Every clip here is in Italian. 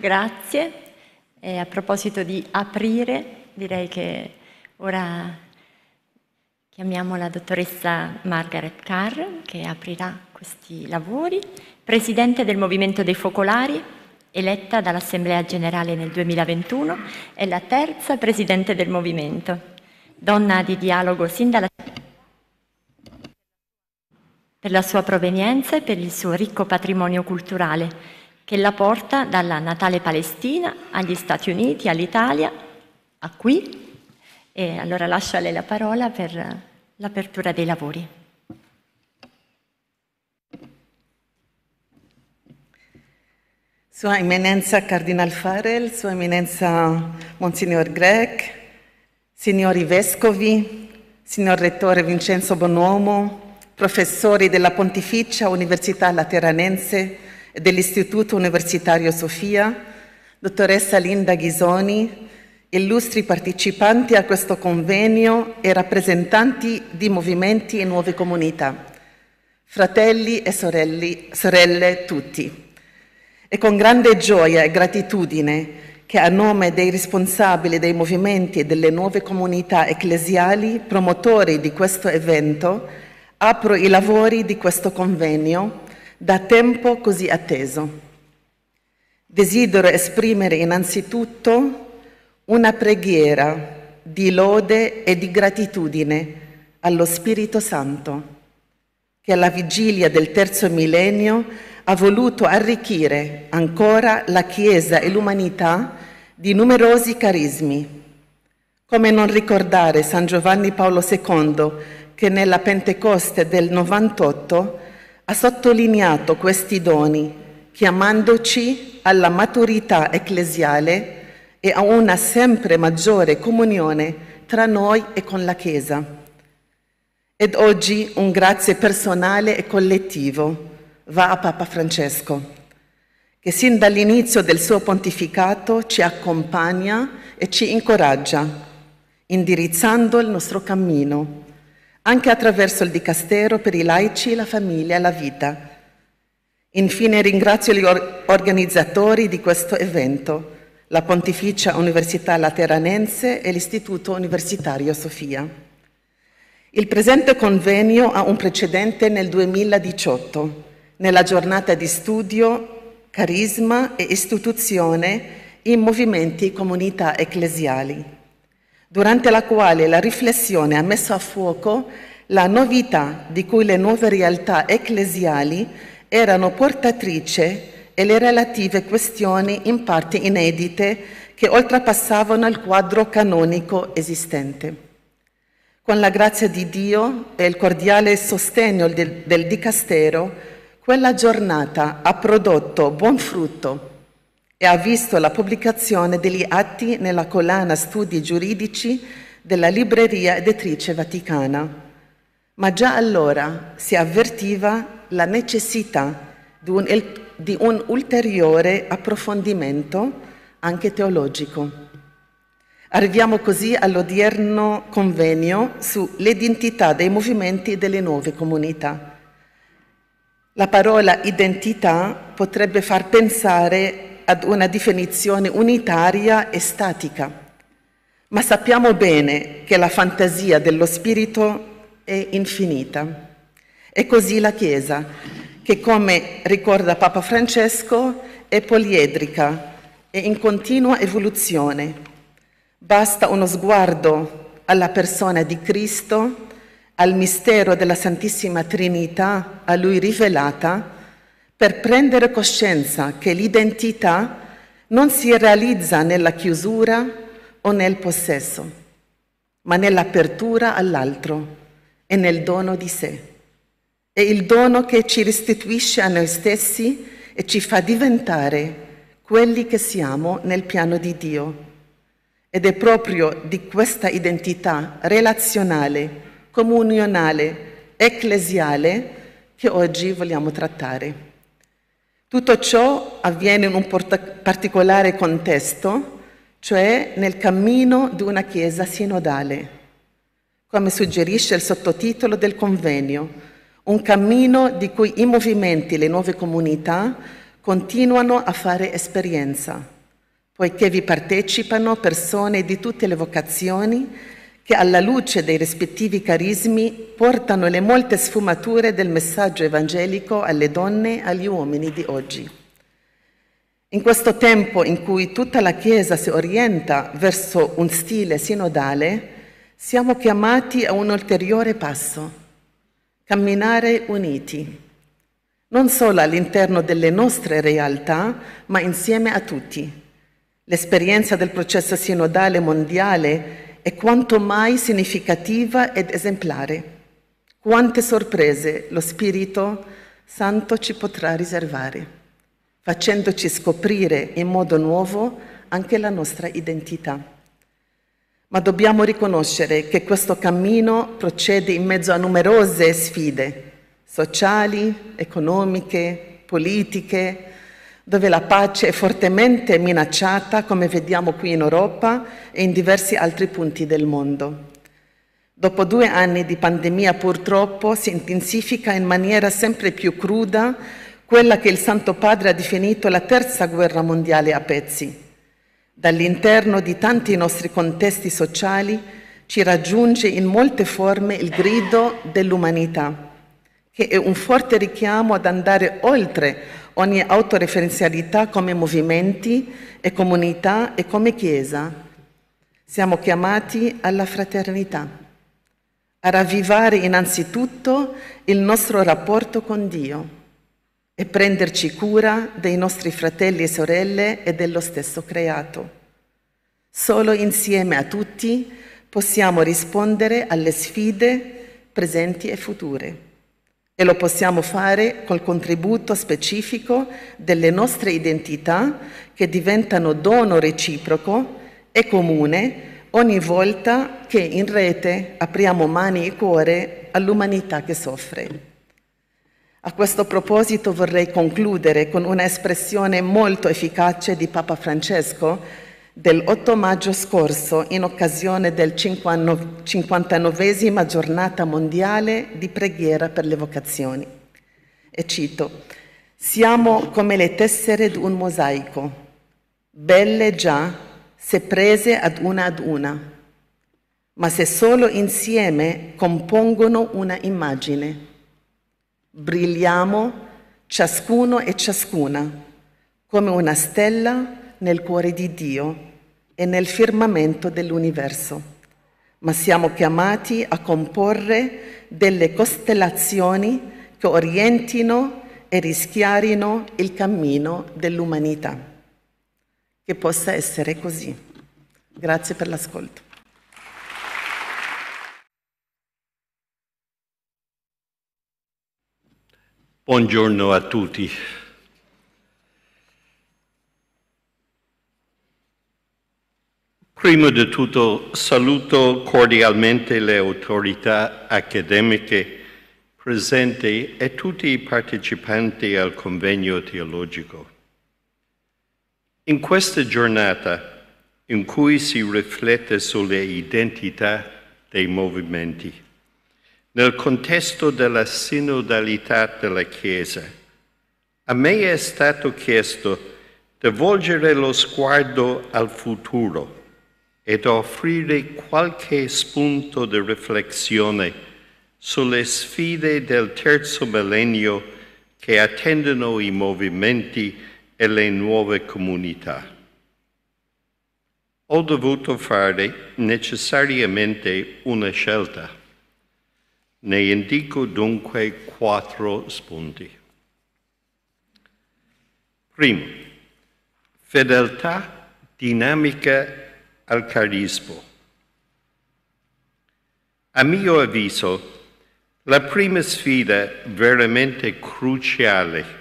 Grazie. E a proposito di aprire, direi che ora chiamiamo la dottoressa Margaret Carr che aprirà questi lavori, presidente del Movimento dei Focolari, eletta dall'Assemblea Generale nel 2021, è la terza presidente del movimento, donna di dialogo sin dalla per la sua provenienza e per il suo ricco patrimonio culturale che la porta dalla natale Palestina agli Stati Uniti, all'Italia, a qui. E allora lascio a lei la parola per l'apertura dei lavori. Sua Eminenza Cardinal Farrell, Sua Eminenza Monsignor Greg, signori vescovi, signor Rettore Vincenzo Bonomo, professori della Pontificia Università Lateranense, dell'Istituto Universitario Sofia, dottoressa Linda Ghisoni, illustri partecipanti a questo convegno e rappresentanti di movimenti e nuove comunità, fratelli e sorelli, sorelle tutti. È con grande gioia e gratitudine che a nome dei responsabili dei movimenti e delle nuove comunità ecclesiali, promotori di questo evento, apro i lavori di questo convegno da tempo così atteso. Desidero esprimere innanzitutto una preghiera di lode e di gratitudine allo Spirito Santo, che alla vigilia del terzo millennio ha voluto arricchire ancora la Chiesa e l'umanità di numerosi carismi. Come non ricordare San Giovanni Paolo II che nella Pentecoste del 98 ha sottolineato questi doni, chiamandoci alla maturità ecclesiale e a una sempre maggiore comunione tra noi e con la Chiesa. Ed oggi un grazie personale e collettivo va a Papa Francesco, che sin dall'inizio del suo pontificato ci accompagna e ci incoraggia, indirizzando il nostro cammino anche attraverso il dicastero per i laici, la famiglia e la vita. Infine ringrazio gli organizzatori di questo evento, la Pontificia Università Lateranense e l'Istituto Universitario Sofia. Il presente convegno ha un precedente nel 2018, nella giornata di studio, carisma e istituzione in movimenti comunità ecclesiali durante la quale la riflessione ha messo a fuoco la novità di cui le nuove realtà ecclesiali erano portatrice e le relative questioni in parte inedite che oltrepassavano il quadro canonico esistente. Con la grazia di Dio e il cordiale sostegno del, del Dicastero, quella giornata ha prodotto buon frutto e ha visto la pubblicazione degli atti nella collana Studi giuridici della Libreria Editrice Vaticana. Ma già allora si avvertiva la necessità di un, di un ulteriore approfondimento anche teologico. Arriviamo così all'odierno convegno sull'identità dei movimenti delle nuove comunità. La parola identità potrebbe far pensare ad una definizione unitaria e statica, ma sappiamo bene che la fantasia dello spirito è infinita. E così la Chiesa, che come ricorda Papa Francesco, è poliedrica e in continua evoluzione. Basta uno sguardo alla persona di Cristo, al mistero della Santissima Trinità a lui rivelata, per prendere coscienza che l'identità non si realizza nella chiusura o nel possesso, ma nell'apertura all'altro e nel dono di sé. È il dono che ci restituisce a noi stessi e ci fa diventare quelli che siamo nel piano di Dio. Ed è proprio di questa identità relazionale, comunionale, ecclesiale che oggi vogliamo trattare. Tutto ciò avviene in un particolare contesto, cioè nel cammino di una Chiesa sinodale, come suggerisce il sottotitolo del convenio, un cammino di cui i movimenti, le nuove comunità, continuano a fare esperienza, poiché vi partecipano persone di tutte le vocazioni che alla luce dei rispettivi carismi portano le molte sfumature del messaggio evangelico alle donne e agli uomini di oggi. In questo tempo in cui tutta la Chiesa si orienta verso un stile sinodale, siamo chiamati a un ulteriore passo, camminare uniti, non solo all'interno delle nostre realtà, ma insieme a tutti. L'esperienza del processo sinodale mondiale è quanto mai significativa ed esemplare. Quante sorprese lo Spirito Santo ci potrà riservare, facendoci scoprire in modo nuovo anche la nostra identità. Ma dobbiamo riconoscere che questo cammino procede in mezzo a numerose sfide sociali, economiche, politiche, dove la pace è fortemente minacciata, come vediamo qui in Europa e in diversi altri punti del mondo. Dopo due anni di pandemia purtroppo si intensifica in maniera sempre più cruda quella che il Santo Padre ha definito la terza guerra mondiale a pezzi. Dall'interno di tanti nostri contesti sociali ci raggiunge in molte forme il grido dell'umanità, che è un forte richiamo ad andare oltre ogni autoreferenzialità come movimenti e comunità e come Chiesa. Siamo chiamati alla fraternità, a ravvivare innanzitutto il nostro rapporto con Dio e prenderci cura dei nostri fratelli e sorelle e dello stesso creato. Solo insieme a tutti possiamo rispondere alle sfide presenti e future e lo possiamo fare col contributo specifico delle nostre identità che diventano dono reciproco e comune ogni volta che in rete apriamo mani e cuore all'umanità che soffre. A questo proposito vorrei concludere con un'espressione molto efficace di Papa Francesco del 8 maggio scorso in occasione del 59 giornata mondiale di preghiera per le vocazioni. E cito, siamo come le tessere di un mosaico, belle già se prese ad una ad una, ma se solo insieme compongono una immagine. Brilliamo ciascuno e ciascuna come una stella nel cuore di Dio e nel firmamento dell'universo, ma siamo chiamati a comporre delle costellazioni che orientino e rischiarino il cammino dell'umanità. Che possa essere così. Grazie per l'ascolto. Buongiorno a tutti. Prima di tutto saluto cordialmente le autorità accademiche presenti e tutti i partecipanti al convegno teologico. In questa giornata in cui si riflette sulle identità dei movimenti, nel contesto della sinodalità della Chiesa, a me è stato chiesto di volgere lo sguardo al futuro ed offrire qualche spunto di riflessione sulle sfide del terzo millennio che attendono i movimenti e le nuove comunità. Ho dovuto fare necessariamente una scelta. Ne indico dunque quattro spunti. Primo, fedeltà dinamica al carisma. A mio avviso, la prima sfida veramente cruciale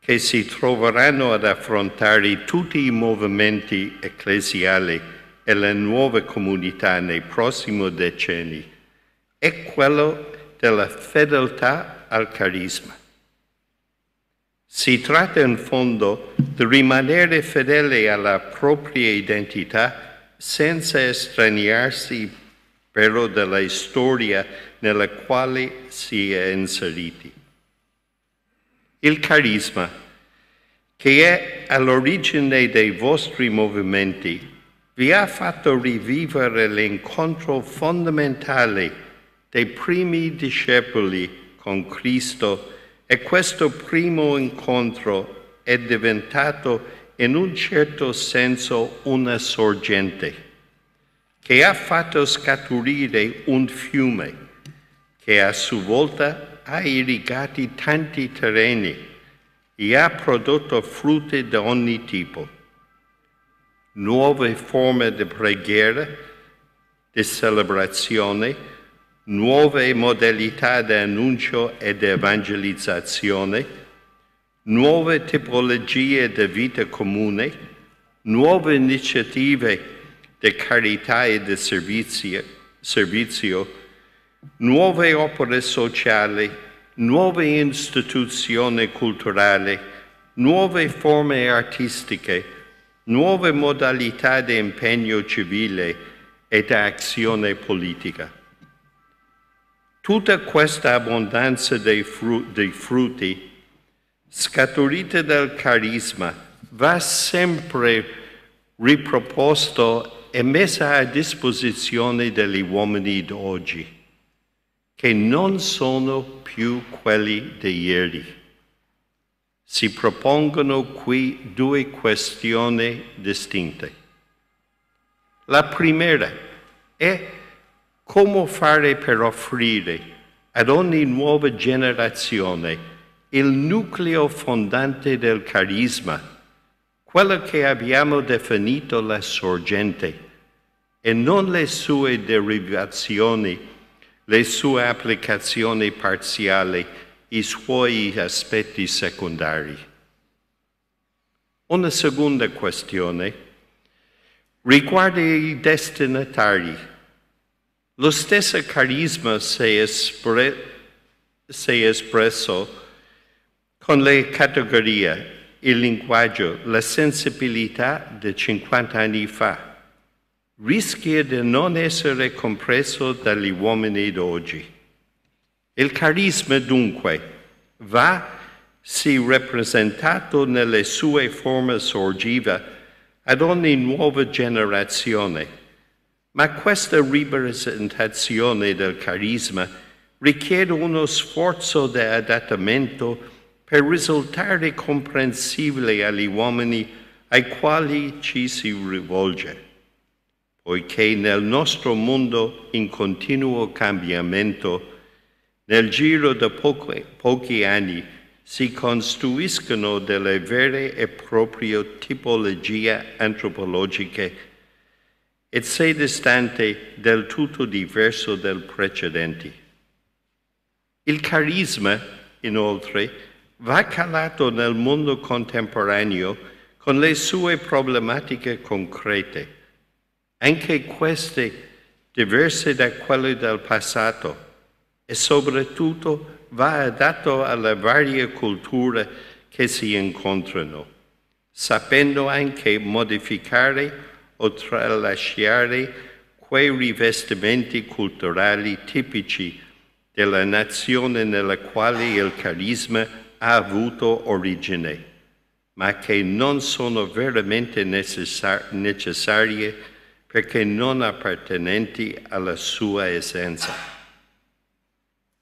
che si troveranno ad affrontare tutti i movimenti ecclesiali e le nuove comunità nei prossimi decenni è quella della fedeltà al carisma. Si tratta in fondo di rimanere fedeli alla propria identità senza estraniarsi però dalla storia nella quale si è inseriti. Il carisma, che è all'origine dei vostri movimenti, vi ha fatto rivivere l'incontro fondamentale dei primi discepoli con Cristo e questo primo incontro è diventato in un certo senso una sorgente che ha fatto scaturire un fiume che a sua volta ha irrigato tanti terreni e ha prodotto frutti di ogni tipo, nuove forme di preghiera, di celebrazione, nuove modalità di annuncio ed evangelizzazione, nuove tipologie di vita comune, nuove iniziative di carità e di servizio, servizio nuove opere sociali, nuove istituzioni culturali, nuove forme artistiche, nuove modalità di impegno civile e di azione politica. Tutta questa abbondanza dei, fru- dei frutti scaturite dal carisma va sempre riproposto e messa a disposizione degli uomini d'oggi, che non sono più quelli di ieri. Si propongono qui due questioni distinte. La prima è come fare per offrire ad ogni nuova generazione il nucleo fondante del carisma, quello che abbiamo definito la sorgente, e non le sue derivazioni, le sue applicazioni parziali, i suoi aspetti secondari. Una seconda questione riguarda i destinatari. Lo stesso carisma si è, espre- si è espresso con le categorie, il linguaggio, la sensibilità di 50 anni fa, rischia di non essere compreso dagli uomini d'oggi. Il carisma dunque va, si rappresentato nelle sue forme sorgive, ad ogni nuova generazione. Ma questa ripresentazione del carisma richiede uno sforzo di adattamento per risultare comprensibile agli uomini ai quali ci si rivolge, poiché nel nostro mondo in continuo cambiamento, nel giro di pochi, pochi anni, si costruiscono delle vere e proprie tipologie antropologiche e sei distante del tutto diverso dal precedente. Il carisma, inoltre, è va calato nel mondo contemporaneo con le sue problematiche concrete, anche queste diverse da quelle del passato, e soprattutto va adatto alle varie culture che si incontrano, sapendo anche modificare o tralasciare quei rivestimenti culturali tipici della nazione nella quale il carisma ha avuto origine, ma che non sono veramente necessar- necessarie perché non appartenenti alla sua essenza.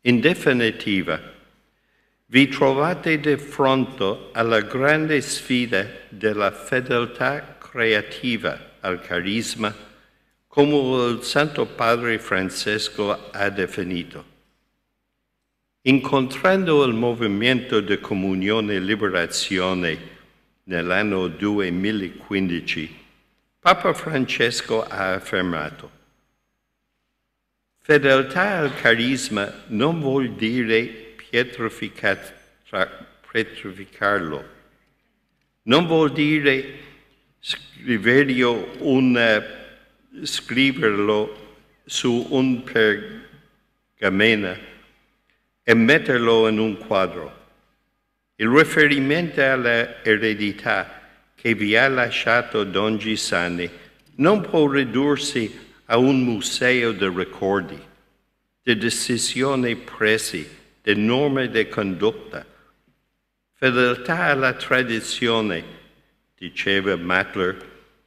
In definitiva, vi trovate di fronte alla grande sfida della fedeltà creativa al carisma, come il Santo Padre Francesco ha definito. Incontrando il movimento di comunione e liberazione nell'anno 2015, Papa Francesco ha affermato, fedeltà al carisma non vuol dire pietrificarlo, non vuol dire un, scriverlo su un pergamena e metterlo in un quadro. Il riferimento all'eredità che vi ha lasciato Don Gisani non può ridursi a un museo di ricordi, di decisioni presi, di norme di condotta. Fedeltà alla tradizione, diceva Matler,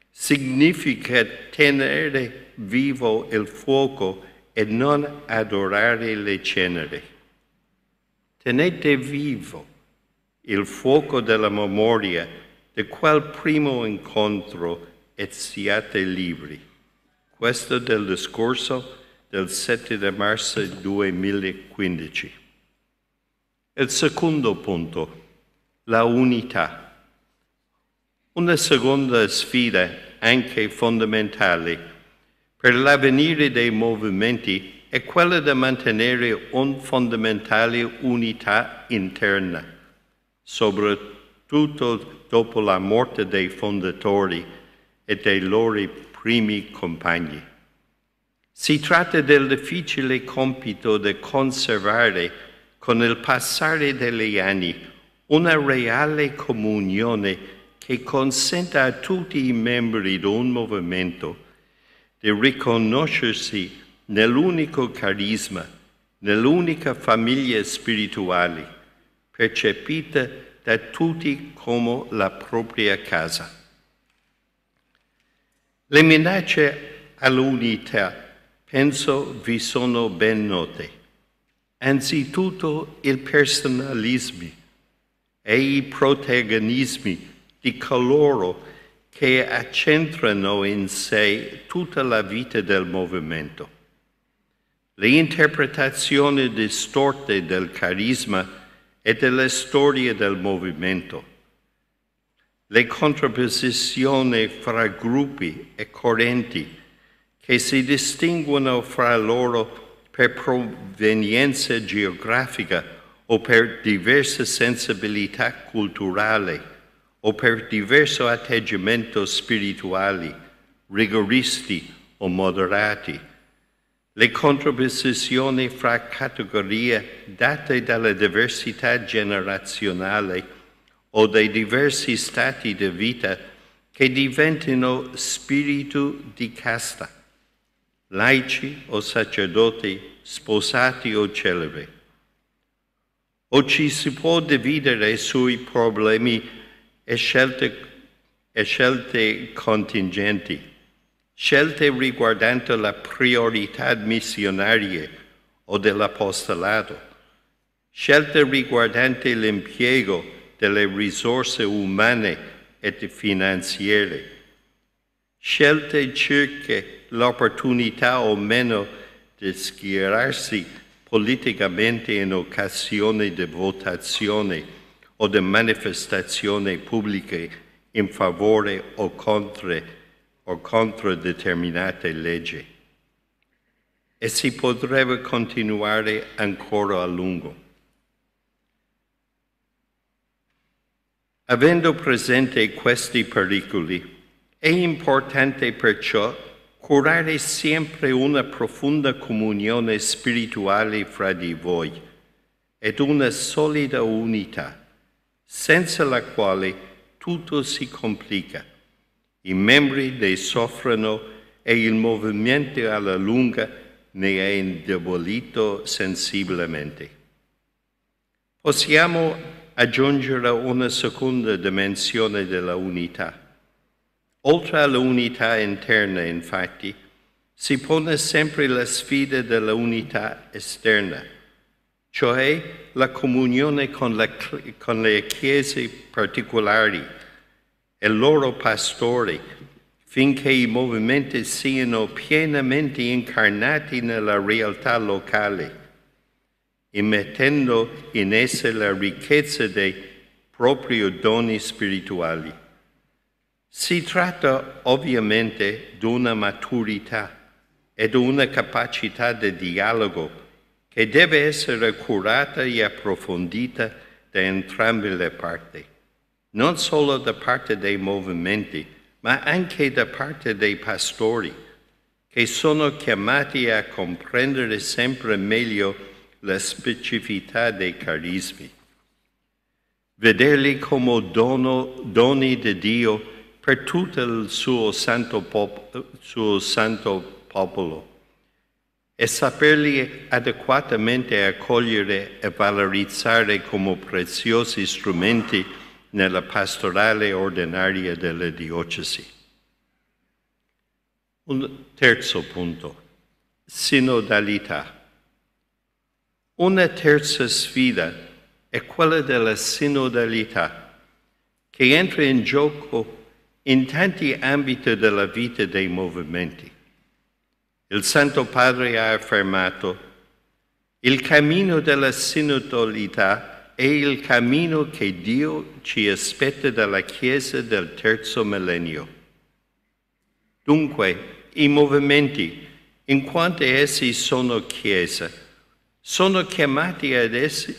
significa tenere vivo il fuoco e non adorare le ceneri. Tenete vivo il fuoco della memoria di quel primo incontro e siate libri. Questo del discorso del 7 marzo 2015. Il secondo punto, la unità. Una seconda sfida, anche fondamentale, per l'avvenire dei movimenti è quella di mantenere una fondamentale unità interna, soprattutto dopo la morte dei fondatori e dei loro primi compagni. Si tratta del difficile compito di conservare con il passare degli anni una reale comunione che consenta a tutti i membri di un movimento di riconoscersi nell'unico carisma, nell'unica famiglia spirituale, percepita da tutti come la propria casa. Le minacce all'unità penso vi sono ben note. Anzitutto il personalismo e i protagonismi di coloro che accentrano in sé tutta la vita del movimento le interpretazioni distorte del carisma e delle storie del movimento, le contrapposizioni fra gruppi e correnti che si distinguono fra loro per provenienza geografica o per diverse sensibilità culturali o per diverso atteggiamento spirituale, rigoristi o moderati le contrapposizioni fra categorie date dalla diversità generazionale o dai diversi stati di vita che diventino spiritu di casta, laici o sacerdoti, sposati o celebri. O ci si può dividere sui problemi e scelte, e scelte contingenti scelte riguardanti la priorità missionaria o dell'apostolato, scelte riguardanti l'impiego delle risorse umane e finanziarie, scelte circa l'opportunità o meno di schierarsi politicamente in occasione di votazioni o di manifestazioni pubbliche in favore o contro o contro determinate leggi e si potrebbe continuare ancora a lungo. Avendo presente questi pericoli, è importante perciò curare sempre una profonda comunione spirituale fra di voi ed una solida unità, senza la quale tutto si complica i membri ne soffrono e il movimento alla lunga ne è indebolito sensibilmente. Possiamo aggiungere una seconda dimensione della unità. Oltre all'unità interna, infatti, si pone sempre la sfida dell'unità esterna, cioè la comunione con, la, con le chiese particolari e loro pastori, finché i movimenti siano pienamente incarnati nella realtà locale, immettendo in esse la ricchezza dei propri doni spirituali. Si tratta ovviamente di una maturità ed una capacità di dialogo che deve essere curata e approfondita da entrambe le parti non solo da parte dei movimenti, ma anche da parte dei pastori, che sono chiamati a comprendere sempre meglio la specificità dei carismi. Vederli come dono, doni di Dio per tutto il suo santo, pop- suo santo popolo e saperli adeguatamente accogliere e valorizzare come preziosi strumenti nella pastorale ordinaria della diocesi. Un terzo punto, sinodalità. Una terza sfida è quella della sinodalità, che entra in gioco in tanti ambiti della vita dei movimenti. Il Santo Padre ha affermato il cammino della sinodalità è il cammino che Dio ci aspetta dalla Chiesa del terzo millennio. Dunque, i movimenti, in quanto essi sono Chiesa, sono chiamati ad essi,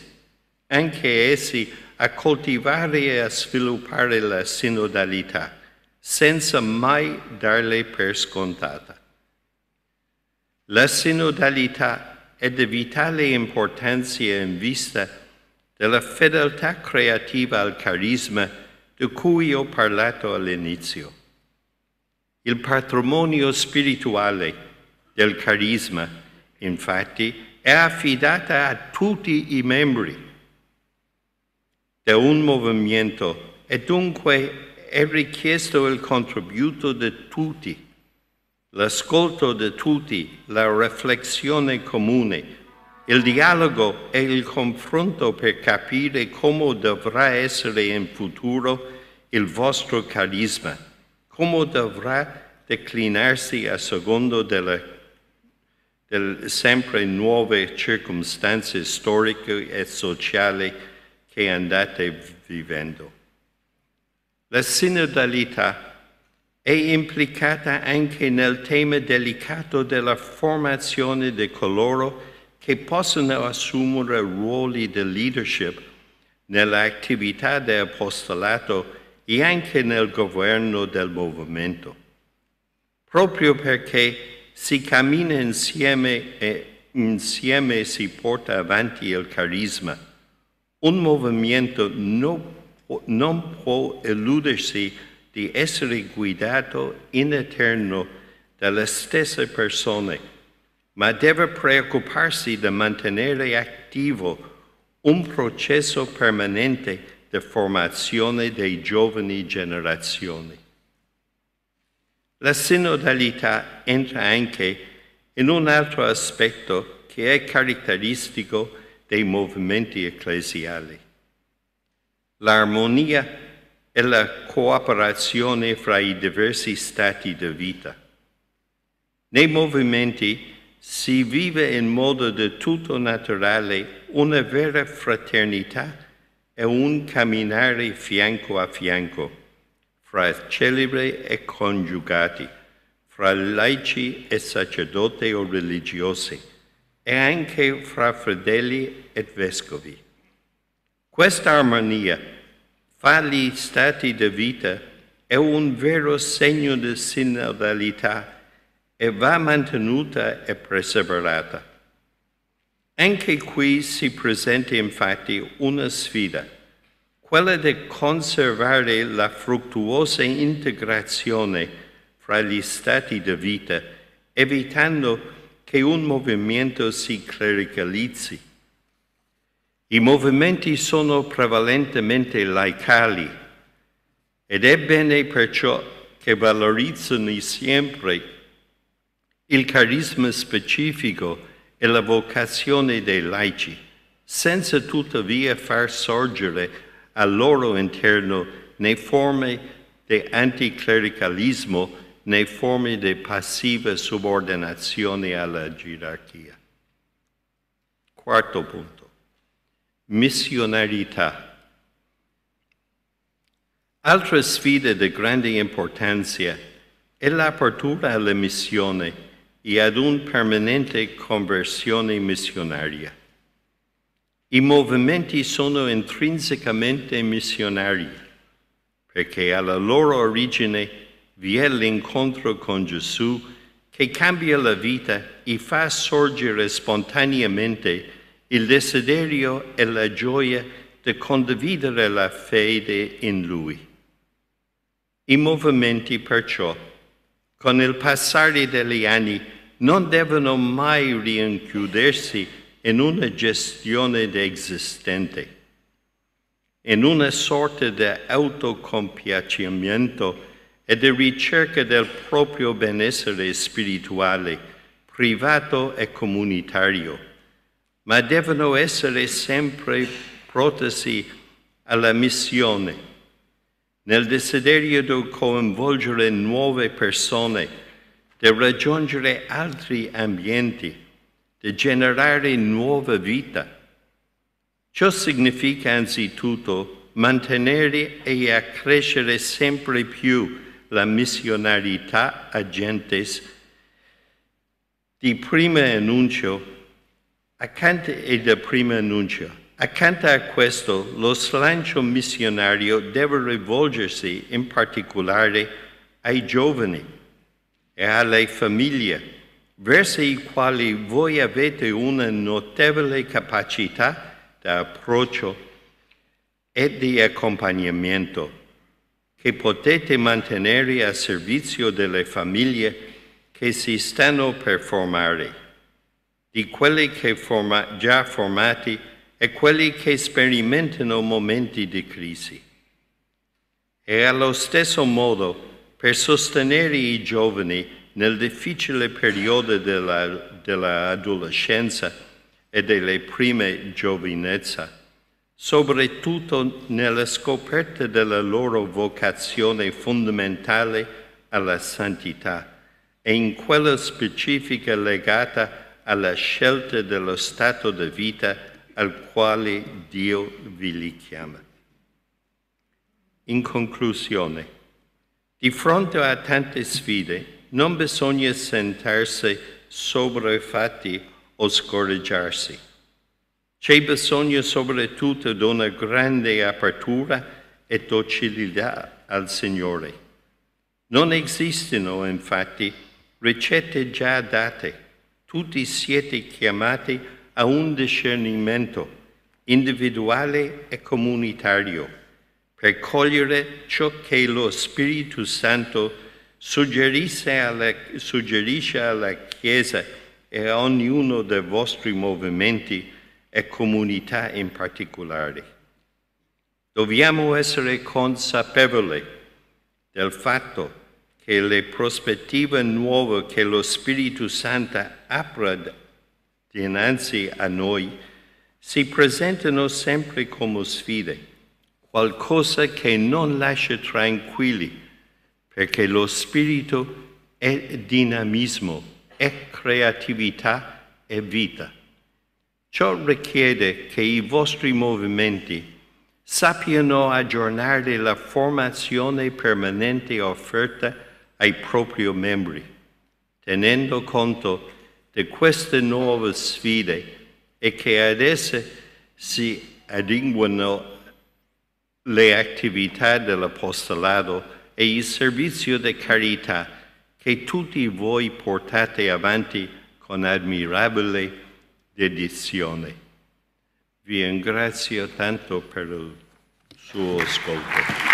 anche essi a coltivare e a sviluppare la sinodalità, senza mai darle per scontata. La sinodalità è di vitale importanza in vista di della fedeltà creativa al carisma di cui ho parlato all'inizio. Il patrimonio spirituale del carisma, infatti, è affidata a tutti i membri di un movimento e dunque è richiesto il contributo di tutti, l'ascolto di tutti, la riflessione comune il dialogo e il confronto per capire come dovrà essere in futuro il vostro carisma, come dovrà declinarsi a secondo delle, delle sempre nuove circostanze storiche e sociali che andate vivendo. La sinodalità è implicata anche nel tema delicato della formazione di coloro che che possono assumere ruoli di leadership nell'attività dell'apostolato e anche nel governo del movimento, proprio perché si cammina insieme e insieme si porta avanti il carisma. Un movimento non, non può illudersi di essere guidato in eterno dalle stesse persone ma deve preoccuparsi di mantenere attivo un processo permanente di formazione dei giovani generazioni. La sinodalità entra anche in un altro aspetto che è caratteristico dei movimenti ecclesiali, l'armonia e la cooperazione fra i diversi stati di vita. Nei movimenti si vive in modo del tutto naturale una vera fraternità e un camminare fianco a fianco fra celebri e congiugati, fra laici e sacerdoti o religiosi, e anche fra fedeli e vescovi. Questa armonia fa gli stati di vita è un vero segno di sinodalità e va mantenuta e preservata. Anche qui si presenta infatti una sfida, quella di conservare la fruttuosa integrazione fra gli stati di vita, evitando che un movimento si clericalizzi. I movimenti sono prevalentemente laicali ed è bene perciò che valorizzano sempre il carisma specifico e la vocazione dei laici, senza tuttavia far sorgere al loro interno né forme di anticlericalismo né forme di passiva subordinazione alla gerarchia. Quarto punto. Missionarità. Altra sfida di grande importanza è l'apertura alla missione e ad una permanente conversione missionaria. I movimenti sono intrinsecamente missionari perché alla loro origine vi è l'incontro con Gesù che cambia la vita e fa sorgere spontaneamente il desiderio e la gioia di condividere la fede in Lui. I movimenti perciò, con il passare degli anni, non devono mai rinchiudersi in una gestione esistente, in una sorta di autocompiacimento e di ricerca del proprio benessere spirituale, privato e comunitario, ma devono essere sempre protesi alla missione, nel desiderio di coinvolgere nuove persone, di raggiungere altri ambienti, di generare nuova vita. Ciò significa anzitutto mantenere e accrescere sempre più la missionarità agentes di primo annuncio accanto e del primo annuncio. Accanto a questo, lo slancio missionario deve rivolgersi in particolare ai giovani e alle famiglie verso i quali voi avete una notevole capacità di approccio e di accompagnamento che potete mantenere a servizio delle famiglie che si stanno per formare, di quelli che forma, già formati e quelli che sperimentano momenti di crisi. E allo stesso modo per sostenere i giovani nel difficile periodo dell'adolescenza e delle prime giovinezza, soprattutto nella scoperta della loro vocazione fondamentale alla santità e in quella specifica legata alla scelta dello stato di vita al quale Dio vi li chiama. In conclusione, di fronte a tante sfide non bisogna sentirsi sopraffatti o scoraggiarsi. C'è bisogno soprattutto di una grande apertura e docilità al Signore. Non esistono infatti ricette già date, tutti siete chiamati a un discernimento individuale e comunitario per cogliere ciò che lo Spirito Santo suggerisce alla, suggerisce alla Chiesa e a ognuno dei vostri movimenti e comunità in particolare. Dobbiamo essere consapevoli del fatto che le prospettive nuove che lo Spirito Santo apre dinanzi a noi si presentano sempre come sfide qualcosa che non lascia tranquilli, perché lo spirito è dinamismo, è creatività e vita. Ciò richiede che i vostri movimenti sappiano aggiornare la formazione permanente offerta ai propri membri, tenendo conto di queste nuove sfide e che ad esse si adeguano le attività dell'apostolato e il servizio di carità che tutti voi portate avanti con ammirabile dedizione. Vi ringrazio tanto per il suo ascolto.